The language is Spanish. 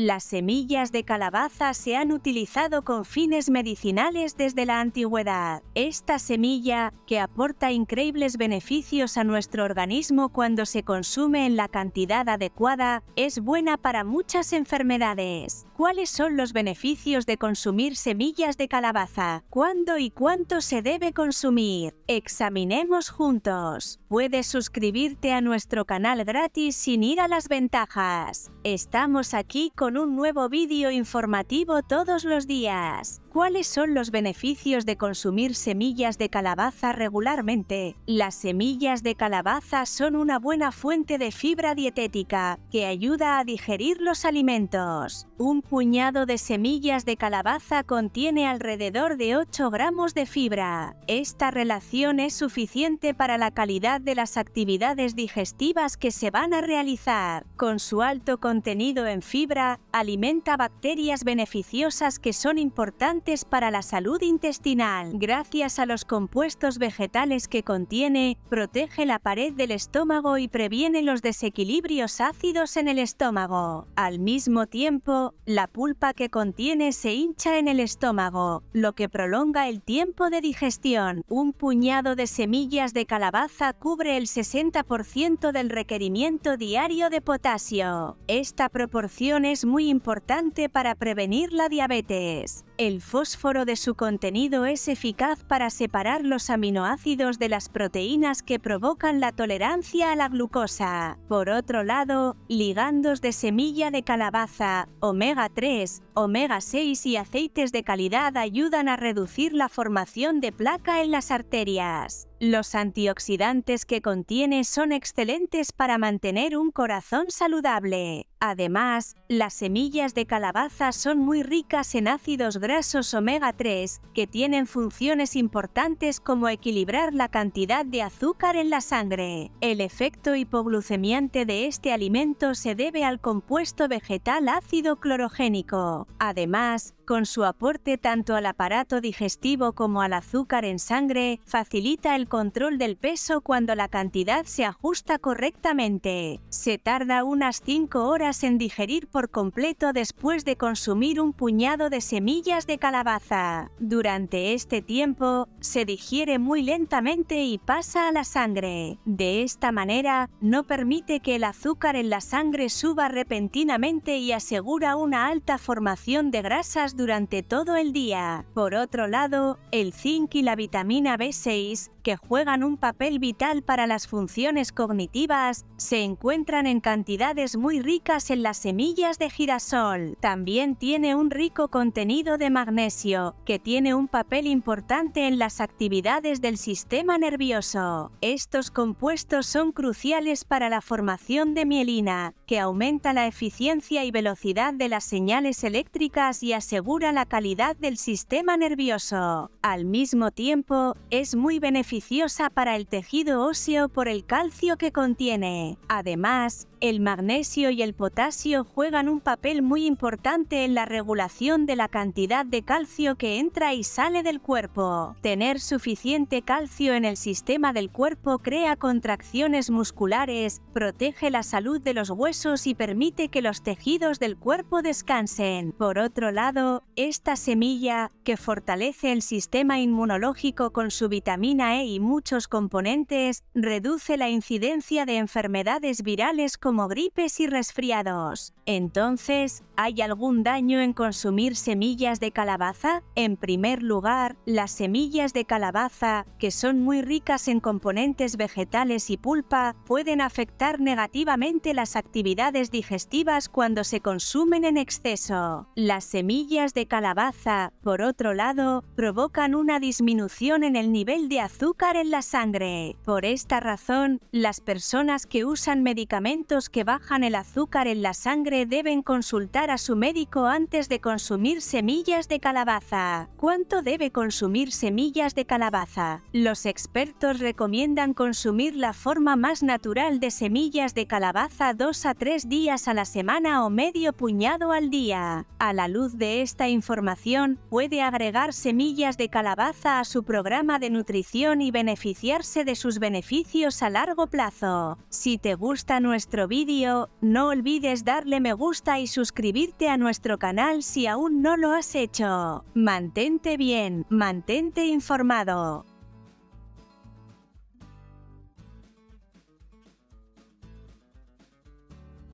Las semillas de calabaza se han utilizado con fines medicinales desde la antigüedad. Esta semilla, que aporta increíbles beneficios a nuestro organismo cuando se consume en la cantidad adecuada, es buena para muchas enfermedades. ¿Cuáles son los beneficios de consumir semillas de calabaza? ¿Cuándo y cuánto se debe consumir? Examinemos juntos. Puedes suscribirte a nuestro canal gratis sin ir a las ventajas. Estamos aquí con un nuevo vídeo informativo todos los días. ¿Cuáles son los beneficios de consumir semillas de calabaza regularmente? Las semillas de calabaza son una buena fuente de fibra dietética que ayuda a digerir los alimentos. Un puñado de semillas de calabaza contiene alrededor de 8 gramos de fibra. Esta relación es suficiente para la calidad de las actividades digestivas que se van a realizar. Con su alto contenido en fibra, alimenta bacterias beneficiosas que son importantes para la salud intestinal. Gracias a los compuestos vegetales que contiene, protege la pared del estómago y previene los desequilibrios ácidos en el estómago. Al mismo tiempo, la pulpa que contiene se hincha en el estómago, lo que prolonga el tiempo de digestión. Un puñado de semillas de calabaza cubre el 60% del requerimiento diario de potasio. Esta proporción es muy importante para prevenir la diabetes. El fósforo de su contenido es eficaz para separar los aminoácidos de las proteínas que provocan la tolerancia a la glucosa. Por otro lado, ligandos de semilla de calabaza, omega 3, omega 6 y aceites de calidad ayudan a reducir la formación de placa en las arterias. Los antioxidantes que contiene son excelentes para mantener un corazón saludable. Además, las semillas de calabaza son muy ricas en ácidos grasos omega 3, que tienen funciones importantes como equilibrar la cantidad de azúcar en la sangre. El efecto hipoglucemiante de este alimento se debe al compuesto vegetal ácido clorogénico. Además, con su aporte tanto al aparato digestivo como al azúcar en sangre, facilita el control del peso cuando la cantidad se ajusta correctamente. Se tarda unas 5 horas en digerir por completo después de consumir un puñado de semillas de calabaza. Durante este tiempo, se digiere muy lentamente y pasa a la sangre. De esta manera, no permite que el azúcar en la sangre suba repentinamente y asegura una alta formación de grasas durante todo el día. Por otro lado, el zinc y la vitamina B6, que juegan un papel vital para las funciones cognitivas, se encuentran en cantidades muy ricas en las semillas de girasol. También tiene un rico contenido de magnesio, que tiene un papel importante en las actividades del sistema nervioso. Estos compuestos son cruciales para la formación de mielina, que aumenta la eficiencia y velocidad de las señales eléctricas y asegura la calidad del sistema nervioso. Al mismo tiempo, es muy beneficiosa para el tejido óseo por el calcio que contiene. Además, el magnesio y el potasio juegan un papel muy importante en la regulación de la cantidad de calcio que entra y sale del cuerpo. Tener suficiente calcio en el sistema del cuerpo crea contracciones musculares, protege la salud de los huesos y permite que los tejidos del cuerpo descansen. Por otro lado, esta semilla, que fortalece el sistema inmunológico con su vitamina E y muchos componentes, reduce la incidencia de enfermedades virales como gripes y resfriados. Entonces, ¿hay algún daño en consumir semillas de calabaza? En primer lugar, las semillas de calabaza, que son muy ricas en componentes vegetales y pulpa, pueden afectar negativamente las actividades digestivas cuando se consumen en exceso. Las semillas de calabaza, por otro lado, provocan una disminución en el nivel de azúcar en la sangre. Por esta razón, las personas que usan medicamentos que bajan el azúcar en la sangre deben consultar a su médico antes de consumir semillas de calabaza. ¿Cuánto debe consumir semillas de calabaza? Los expertos recomiendan consumir la forma más natural de semillas de calabaza 2 a tres días a la semana o medio puñado al día. A la luz de esta información, puede agregar semillas de calabaza a su programa de nutrición y beneficiarse de sus beneficios a largo plazo. Si te gusta nuestro vídeo, no olvides darle me gusta y suscribirte a nuestro canal si aún no lo has hecho. Mantente bien, mantente informado.